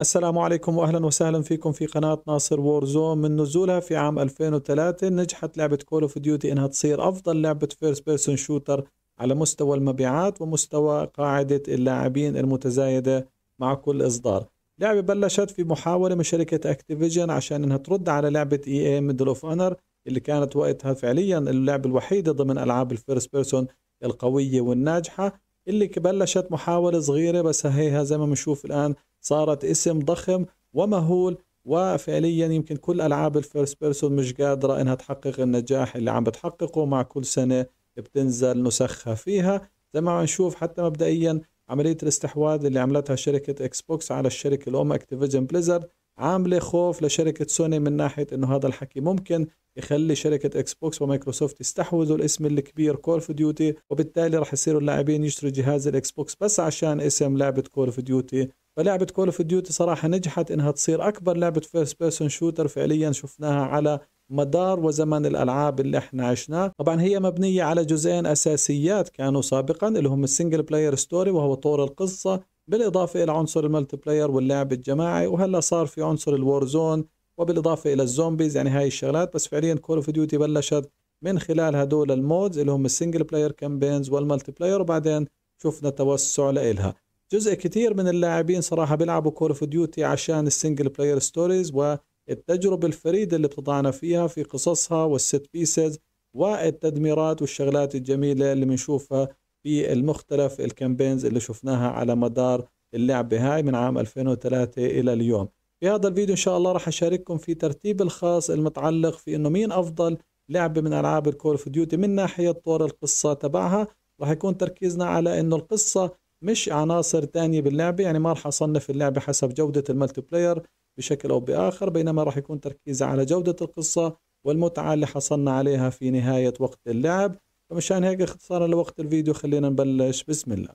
السلام عليكم واهلا وسهلا فيكم في قناة ناصر وورزون من نزولها في عام 2003 نجحت لعبة كول اوف ديوتي انها تصير افضل لعبة فيرست بيرسون شوتر على مستوى المبيعات ومستوى قاعدة اللاعبين المتزايدة مع كل اصدار. لعبة بلشت في محاولة من شركة اكتيفيجن عشان انها ترد على لعبة اي اي ميدل اوف اونر اللي كانت وقتها فعليا اللعبة الوحيدة ضمن العاب الفيرست بيرسون القوية والناجحة اللي بلشت محاولة صغيرة بس هيها زي ما بنشوف الآن صارت اسم ضخم ومهول وفعليا يمكن كل ألعاب الفيرست بيرسون مش قادرة إنها تحقق النجاح اللي عم بتحققه مع كل سنة بتنزل نسخها فيها زي ما عم نشوف حتى مبدئيا عملية الاستحواذ اللي عملتها شركة اكس بوكس على الشركة الأم اكتيفيجن بليزرد عامله خوف لشركه سوني من ناحيه انه هذا الحكي ممكن يخلي شركة اكس بوكس ومايكروسوفت يستحوذوا الاسم الكبير كول اوف ديوتي وبالتالي رح يصيروا اللاعبين يشتروا جهاز الاكس بوكس بس عشان اسم لعبة كول اوف ديوتي فلعبة كول اوف ديوتي صراحة نجحت انها تصير اكبر لعبة فيرست بيرسون شوتر فعليا شفناها على مدار وزمن الالعاب اللي احنا عشناه، طبعا هي مبنيه على جزئين اساسيات كانوا سابقا اللي هم السنجل بلاير ستوري وهو طور القصه بالإضافة إلى عنصر الملتي بلاير واللعب الجماعي وهلا صار في عنصر زون وبالإضافة إلى الزومبيز يعني هاي الشغلات بس فعليا كول اوف ديوتي بلشت من خلال هدول المودز اللي هم السنجل بلاير كامبينز والملتي بلاير وبعدين شفنا توسع لإلها جزء كثير من اللاعبين صراحة بيلعبوا كول اوف ديوتي عشان السنجل بلاير ستوريز والتجربة الفريدة اللي بتضعنا فيها في قصصها والست بيسز والتدميرات والشغلات الجميلة اللي بنشوفها بالمختلف الكامبينز اللي شفناها على مدار اللعبة هاي من عام 2003 إلى اليوم في هذا الفيديو إن شاء الله راح أشارككم في ترتيب الخاص المتعلق في أنه مين أفضل لعبة من ألعاب الكول اوف ديوتي من ناحية طور القصة تبعها راح يكون تركيزنا على أنه القصة مش عناصر تانية باللعبة يعني ما راح أصنف اللعبة حسب جودة الملتي بلاير بشكل أو بآخر بينما راح يكون تركيزي على جودة القصة والمتعة اللي حصلنا عليها في نهاية وقت اللعب فمشان هيك اختصارا لوقت الفيديو خلينا نبلش بسم الله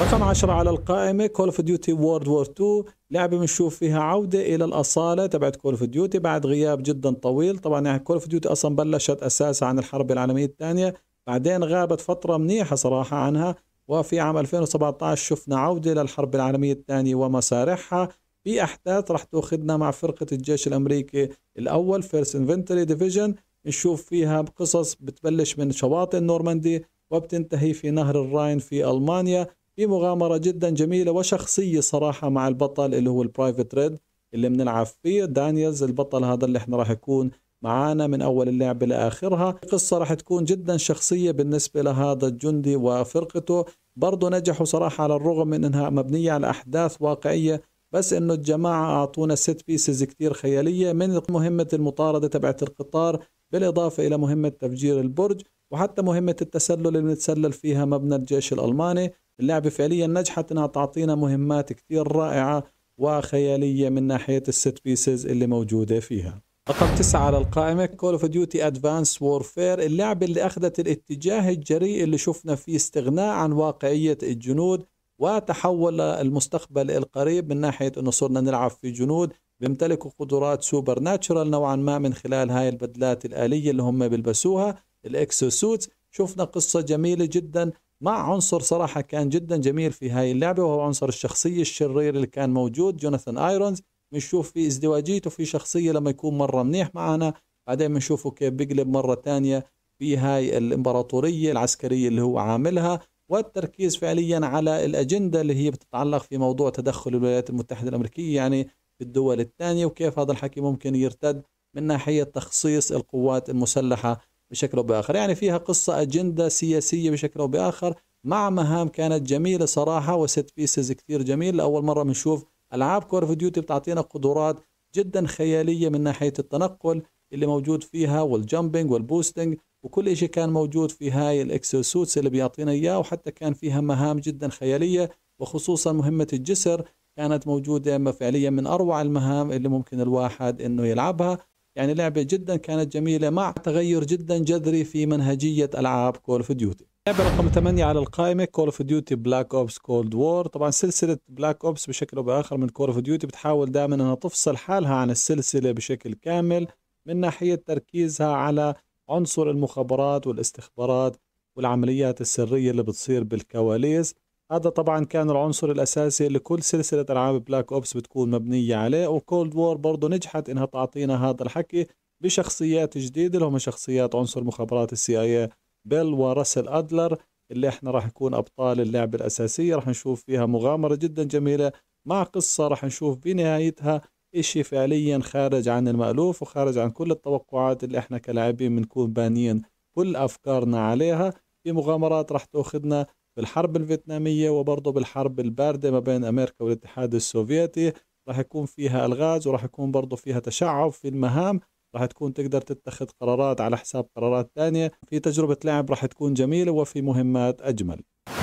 رقم 10 على القائمة كول اوف ديوتي وورد وور 2 لعبة بنشوف فيها عودة إلى الأصالة تبعت كول اوف ديوتي بعد غياب جدا طويل طبعا يعني كول اوف ديوتي أصلا بلشت أساسا عن الحرب العالمية الثانية بعدين غابت فترة منيحة صراحة عنها وفي عام 2017 شفنا عودة للحرب العالمية الثانية ومسارحها في احداث راح تاخذنا مع فرقه الجيش الامريكي الاول فيرست انفنتوري ديفيجن نشوف فيها قصص بتبلش من شواطئ النورماندي وبتنتهي في نهر الراين في المانيا في مغامره جدا جميله وشخصيه صراحه مع البطل اللي هو البرايفت ريد اللي بنلعب فيه دانييلز البطل هذا اللي احنا راح يكون معانا من اول اللعبه لاخرها القصه راح تكون جدا شخصيه بالنسبه لهذا الجندي وفرقته برضه نجحوا صراحه على الرغم من انها مبنيه على احداث واقعيه بس انه الجماعه اعطونا ست بيسز كتير خياليه من مهمه المطارده تبعت القطار بالاضافه الى مهمه تفجير البرج وحتى مهمه التسلل اللي بنتسلل فيها مبنى الجيش الالماني اللعبه فعليا نجحت انها تعطينا مهمات كتير رائعه وخياليه من ناحيه الست بيسز اللي موجوده فيها رقم تسعة على القائمة كول اوف ديوتي ادفانس وورفير اللعبة اللي اخذت الاتجاه الجريء اللي شفنا فيه استغناء عن واقعية الجنود وتحول المستقبل القريب من ناحية أنه صرنا نلعب في جنود بيمتلكوا قدرات سوبر ناتشرال نوعا ما من خلال هاي البدلات الآلية اللي هم بيلبسوها الإكسوسوتس شفنا قصة جميلة جدا مع عنصر صراحة كان جدا جميل في هاي اللعبة وهو عنصر الشخصية الشرير اللي كان موجود جوناثان آيرونز بنشوف في ازدواجيته في شخصية لما يكون مرة منيح معنا بعدين بنشوفه كيف بيقلب مرة تانية في هاي الإمبراطورية العسكرية اللي هو عاملها والتركيز فعليا على الأجندة اللي هي بتتعلق في موضوع تدخل الولايات المتحدة الأمريكية يعني بالدول الثانية وكيف هذا الحكي ممكن يرتد من ناحية تخصيص القوات المسلحة بشكل أو بآخر يعني فيها قصة أجندة سياسية بشكل أو بآخر مع مهام كانت جميلة صراحة وست بيسز كثير جميل لأول مرة بنشوف ألعاب كور اوف ديوتي بتعطينا قدرات جدا خيالية من ناحية التنقل اللي موجود فيها والجامبينج والبوستنج وكل شيء كان موجود في هاي الاكسوسوتس اللي بيعطينا اياه وحتى كان فيها مهام جدا خياليه وخصوصا مهمه الجسر كانت موجوده اما فعليا من اروع المهام اللي ممكن الواحد انه يلعبها يعني لعبه جدا كانت جميله مع تغير جدا جذري في منهجيه العاب كول اوف ديوتي اللعبة رقم 8 على القائمة كول اوف ديوتي بلاك اوبس كولد وور، طبعا سلسلة بلاك اوبس بشكل او باخر من كول اوف ديوتي بتحاول دائما انها تفصل حالها عن السلسلة بشكل كامل من ناحية تركيزها على عنصر المخابرات والاستخبارات والعمليات السرية اللي بتصير بالكواليس هذا طبعا كان العنصر الأساسي اللي كل سلسلة ألعاب بلاك أوبس بتكون مبنية عليه وكولد وور برضه نجحت إنها تعطينا هذا الحكي بشخصيات جديدة اللي هم شخصيات عنصر مخابرات السي اي بيل وراسل أدلر اللي احنا راح نكون أبطال اللعبة الأساسية راح نشوف فيها مغامرة جدا جميلة مع قصة راح نشوف بنهايتها إشي فعليا خارج عن المألوف وخارج عن كل التوقعات اللي احنا كلاعبين بنكون بانيين كل أفكارنا عليها في مغامرات راح تأخذنا بالحرب الفيتنامية وبرضه بالحرب الباردة ما بين أمريكا والاتحاد السوفيتي راح يكون فيها الغاز وراح يكون برضه فيها تشعب في المهام راح تكون تقدر تتخذ قرارات على حساب قرارات ثانية في تجربة لعب راح تكون جميلة وفي مهمات أجمل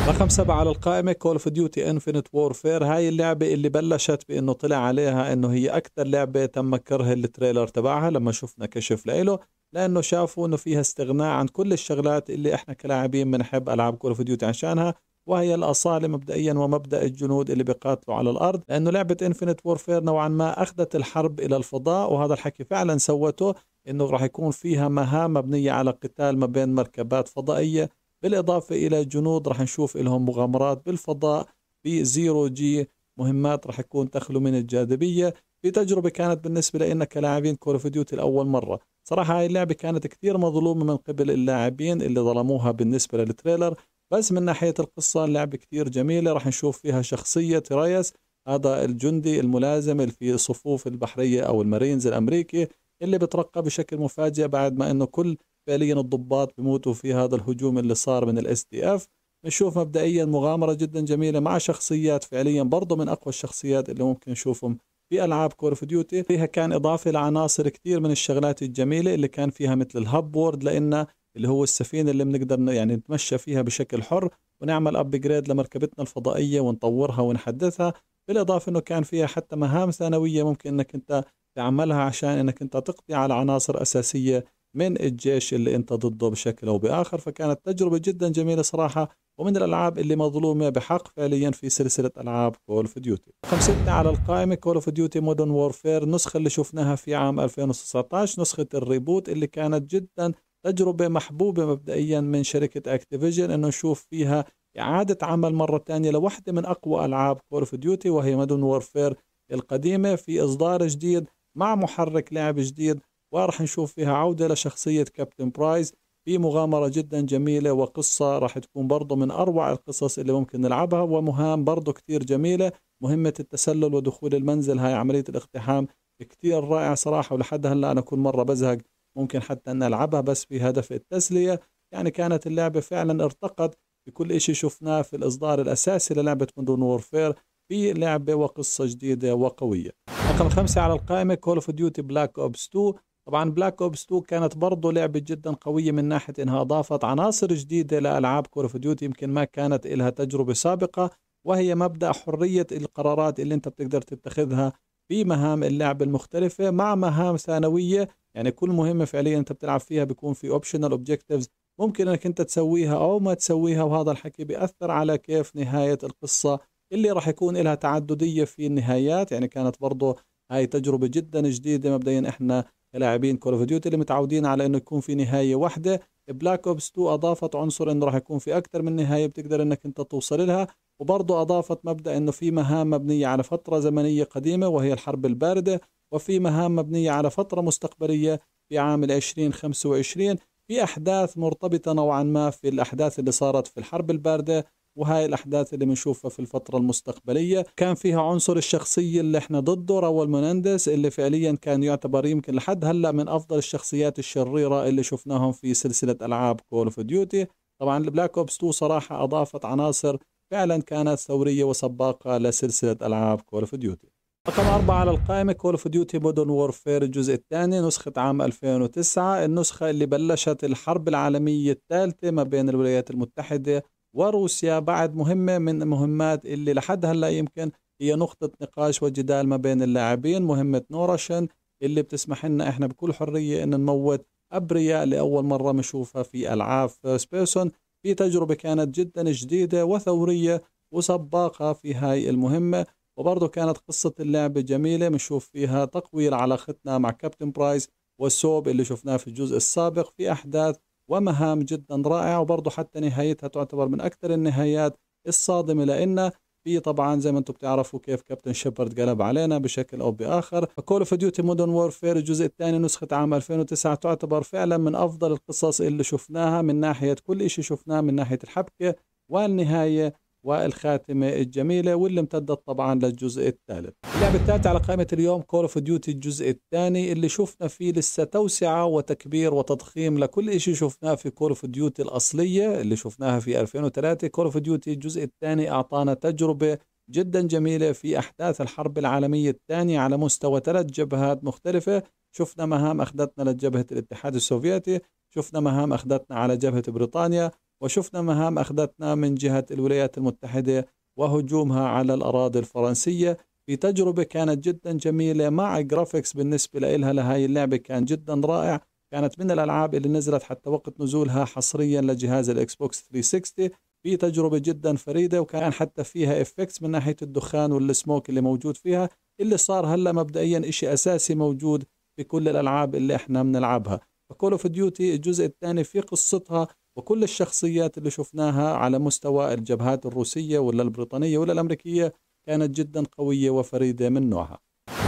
رقم سبعة على القائمة كول اوف ديوتي انفينيت وورفير هاي اللعبة اللي بلشت بانه طلع عليها انه هي اكثر لعبة تم كره التريلر تبعها لما شفنا كشف لإله لانه شافوا انه فيها استغناء عن كل الشغلات اللي احنا كلاعبين بنحب العاب كول اوف ديوتي عشانها وهي الأصالة مبدئيا ومبدأ الجنود اللي بيقاتلوا على الأرض لأنه لعبة انفينيت وورفير نوعا ما أخذت الحرب إلى الفضاء وهذا الحكي فعلا سوته انه راح يكون فيها مهام مبنيه على قتال ما بين مركبات فضائيه بالإضافة إلى جنود رح نشوف لهم مغامرات بالفضاء بزيرو جي مهمات رح يكون تخلو من الجاذبية في تجربة كانت بالنسبة لنا كلاعبين كول اوف ديوتي لأول مرة صراحة هاي اللعبة كانت كثير مظلومة من قبل اللاعبين اللي ظلموها بالنسبة للتريلر بس من ناحية القصة اللعبة كثير جميلة رح نشوف فيها شخصية رايس هذا الجندي الملازم اللي في صفوف البحرية أو المارينز الأمريكي اللي بترقى بشكل مفاجئ بعد ما أنه كل فعليا الضباط بيموتوا في هذا الهجوم اللي صار من الاس دي اف نشوف مبدئيا مغامرة جدا جميلة مع شخصيات فعليا برضه من أقوى الشخصيات اللي ممكن نشوفهم في ألعاب كور اوف ديوتي فيها كان إضافة لعناصر كثير من الشغلات الجميلة اللي كان فيها مثل الهب وورد لأن اللي هو السفينة اللي بنقدر يعني نتمشى فيها بشكل حر ونعمل أبجريد لمركبتنا الفضائية ونطورها ونحدثها بالإضافة أنه كان فيها حتى مهام ثانوية ممكن أنك أنت تعملها عشان أنك أنت تقضي على عناصر أساسية من الجيش اللي انت ضده بشكل او باخر فكانت تجربه جدا جميله صراحه ومن الالعاب اللي مظلومه بحق فعليا في سلسله العاب كول اوف ديوتي. رقم سته على القائمه كول اوف ديوتي مودرن وورفير النسخه اللي شفناها في عام 2019 نسخه الريبوت اللي كانت جدا تجربه محبوبه مبدئيا من شركه اكتيفيجن انه نشوف فيها اعاده عمل مره ثانيه لوحده من اقوى العاب كول اوف ديوتي وهي مودرن وورفير القديمه في اصدار جديد مع محرك لعب جديد وراح نشوف فيها عودة لشخصية كابتن برايز في مغامرة جدا جميلة وقصة راح تكون برضه من أروع القصص اللي ممكن نلعبها ومهام برضه كتير جميلة مهمة التسلل ودخول المنزل هاي عملية الاقتحام كتير رائع صراحة ولحد هلا أنا كل مرة بزهق ممكن حتى أن ألعبها بس في هدف التسلية يعني كانت اللعبة فعلا ارتقت بكل إشي شفناه في الإصدار الأساسي للعبة مودرن وورفير في لعبة وقصة جديدة وقوية رقم خمسة على القائمة كول اوف ديوتي بلاك اوبس 2 طبعا بلاك اوبس 2 كانت برضه لعبة جدا قوية من ناحية انها اضافت عناصر جديدة لالعاب كور اوف ديوتي يمكن ما كانت لها تجربة سابقة وهي مبدأ حرية القرارات اللي انت بتقدر تتخذها في مهام اللعب المختلفة مع مهام ثانوية يعني كل مهمة فعليا انت بتلعب فيها بيكون في اوبشنال اوبجكتيفز ممكن انك انت تسويها او ما تسويها وهذا الحكي بيأثر على كيف نهاية القصة اللي راح يكون لها تعددية في النهايات يعني كانت برضه هاي تجربة جدا جديدة مبدئيا احنا لاعبين كول اوف ديوتي اللي متعودين على انه يكون في نهايه واحده بلاك اوبس 2 اضافت عنصر انه راح يكون في اكثر من نهايه بتقدر انك انت توصل لها وبرضه اضافت مبدا انه في مهام مبنيه على فتره زمنيه قديمه وهي الحرب البارده وفي مهام مبنيه على فتره مستقبليه في عام 2025 في احداث مرتبطه نوعا ما في الاحداث اللي صارت في الحرب البارده وهاي الأحداث اللي بنشوفها في الفترة المستقبلية كان فيها عنصر الشخصية اللي احنا ضده راول مناندس اللي فعليا كان يعتبر يمكن لحد هلأ من أفضل الشخصيات الشريرة اللي شفناهم في سلسلة ألعاب كول اوف ديوتي طبعا البلاك اوبس 2 صراحة أضافت عناصر فعلا كانت ثورية وسباقة لسلسلة ألعاب كول اوف ديوتي رقم أربعة على القائمة كول اوف ديوتي مودرن وورفير الجزء الثاني نسخة عام 2009 النسخة اللي بلشت الحرب العالمية الثالثة ما بين الولايات المتحدة وروسيا بعد مهمة من مهمات اللي لحد هلا يمكن هي نقطة نقاش وجدال ما بين اللاعبين مهمة نورشن اللي بتسمح لنا احنا بكل حرية ان نموت أبرياء لأول مرة بنشوفها في ألعاب سبيرسون في تجربة كانت جدا جديدة وثورية وسباقة في هاي المهمة وبرضه كانت قصة اللعبة جميلة بنشوف فيها تقوية علاقتنا مع كابتن برايس والسوب اللي شفناه في الجزء السابق في أحداث ومهام جدا رائعه وبرضه حتى نهايتها تعتبر من أكثر النهايات الصادمة لنا في طبعا زي ما انتم بتعرفوا كيف كابتن شيبرد قلب علينا بشكل او باخر فكول اوف ديوتي مودرن وورفير الجزء الثاني نسخه عام 2009 تعتبر فعلا من افضل القصص اللي شفناها من ناحيه كل شيء شفناه من ناحيه الحبكه والنهايه والخاتمة الجميلة واللي امتدت طبعا للجزء الثالث اللعبة الثالثة على قائمة اليوم كول اوف ديوتي الجزء الثاني اللي شفنا فيه لسه توسعة وتكبير وتضخيم لكل شيء شفناه في كول اوف ديوتي الأصلية اللي شفناها في 2003 كول اوف ديوتي الجزء الثاني أعطانا تجربة جدا جميلة في أحداث الحرب العالمية الثانية على مستوى ثلاث جبهات مختلفة شفنا مهام أخذتنا لجبهة الاتحاد السوفيتي شفنا مهام أخذتنا على جبهة بريطانيا وشفنا مهام أخذتنا من جهة الولايات المتحدة وهجومها على الأراضي الفرنسية في تجربة كانت جدا جميلة مع جرافيكس بالنسبة لها لهاي اللعبة كان جدا رائع كانت من الألعاب اللي نزلت حتى وقت نزولها حصريا لجهاز الإكس بوكس 360 في تجربة جدا فريدة وكان حتى فيها افكتس من ناحية الدخان والسموك اللي موجود فيها اللي صار هلا مبدئيا شيء أساسي موجود في كل الألعاب اللي احنا بنلعبها فكول اوف ديوتي الجزء الثاني في قصتها وكل الشخصيات اللي شفناها على مستوى الجبهات الروسية ولا البريطانية ولا الأمريكية كانت جدا قوية وفريدة من نوعها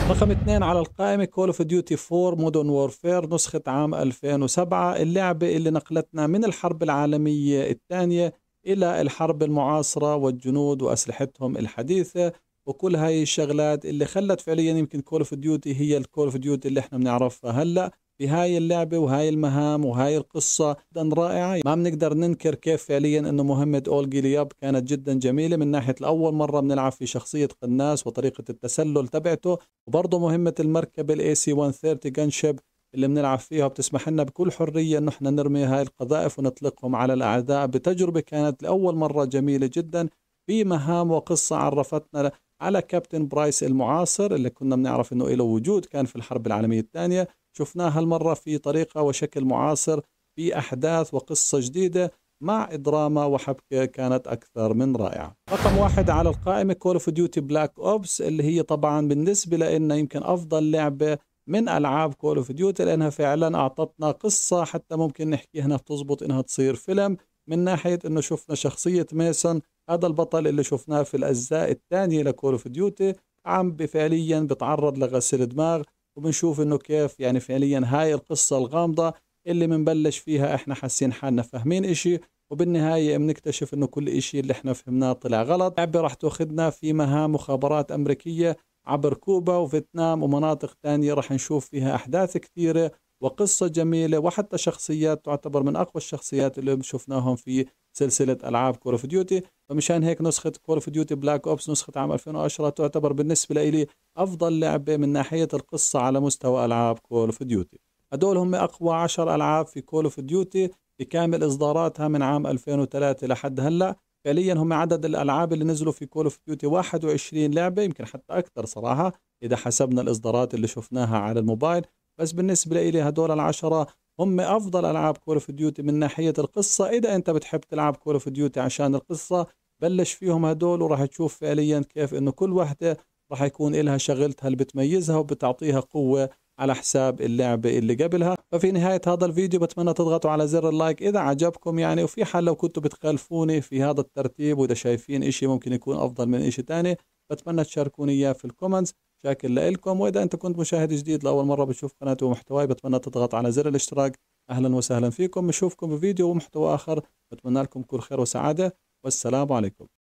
رقم اثنين على القائمة كول اوف ديوتي 4 مودرن وورفير نسخة عام 2007 اللعبة اللي نقلتنا من الحرب العالمية الثانية إلى الحرب المعاصرة والجنود وأسلحتهم الحديثة وكل هاي الشغلات اللي خلت فعليا يمكن كول اوف ديوتي هي الكول اوف ديوتي اللي احنا بنعرفها هلا بهاي اللعبة وهاي المهام وهاي القصة جدا رائعة ما بنقدر ننكر كيف فعليا انه مهمة اولجي جيلياب كانت جدا جميلة من ناحية الاول مرة بنلعب في شخصية قناص وطريقة التسلل تبعته وبرضه مهمة المركبة الاي سي 130 جنشب اللي بنلعب فيها بتسمح لنا بكل حرية انه احنا نرمي هاي القذائف ونطلقهم على الاعداء بتجربة كانت لأول مرة جميلة جدا في مهام وقصة عرفتنا على كابتن برايس المعاصر اللي كنا بنعرف انه له وجود كان في الحرب العالمية الثانية شفناه هالمرة في طريقة وشكل معاصر بأحداث وقصة جديدة مع دراما وحبكة كانت أكثر من رائعة رقم واحد على القائمة كول اوف ديوتي بلاك أوبس اللي هي طبعا بالنسبة لنا يمكن أفضل لعبة من ألعاب كول اوف ديوتي لأنها فعلا أعطتنا قصة حتى ممكن نحكي هنا تزبط إنها تصير فيلم من ناحية إنه شفنا شخصية ميسون هذا البطل اللي شفناه في الأجزاء الثانية لكول اوف ديوتي عم فعليا بتعرض لغسيل دماغ وبنشوف انه كيف يعني فعليا هاي القصه الغامضه اللي بنبلش فيها احنا حاسين حالنا فاهمين إشي وبالنهاية بنكتشف انه كل إشي اللي احنا فهمناه طلع غلط لعبة راح تاخذنا في مهام مخابرات امريكية عبر كوبا وفيتنام ومناطق تانية راح نشوف فيها احداث كثيرة وقصة جميلة وحتى شخصيات تعتبر من اقوى الشخصيات اللي شفناهم في سلسله العاب كول اوف ديوتي فمشان هيك نسخه كول اوف ديوتي بلاك اوبس نسخه عام 2010 تعتبر بالنسبه لي افضل لعبه من ناحيه القصه على مستوى العاب كول اوف ديوتي هدول هم اقوى 10 العاب في كول اوف ديوتي بكامل اصداراتها من عام 2003 لحد هلا فعليا هم عدد الالعاب اللي نزلوا في كول اوف ديوتي 21 لعبه يمكن حتى اكثر صراحه اذا حسبنا الاصدارات اللي شفناها على الموبايل بس بالنسبه لي هدول العشرة هم افضل العاب كول اوف ديوتي من ناحيه القصه اذا انت بتحب تلعب كول اوف ديوتي عشان القصه بلش فيهم هدول وراح تشوف فعليا كيف انه كل وحده راح يكون لها شغلتها اللي بتميزها وبتعطيها قوه على حساب اللعبه اللي قبلها ففي نهايه هذا الفيديو بتمنى تضغطوا على زر اللايك اذا عجبكم يعني وفي حال لو كنتوا بتخالفوني في هذا الترتيب واذا شايفين إشي ممكن يكون افضل من إشي تاني بتمنى تشاركوني اياه في الكومنتس شاكر لكم واذا انت كنت مشاهد جديد لاول مره بتشوف قناتي ومحتواي بتمنى تضغط على زر الاشتراك اهلا وسهلا فيكم نشوفكم بفيديو ومحتوى اخر بتمنى لكم كل خير وسعاده والسلام عليكم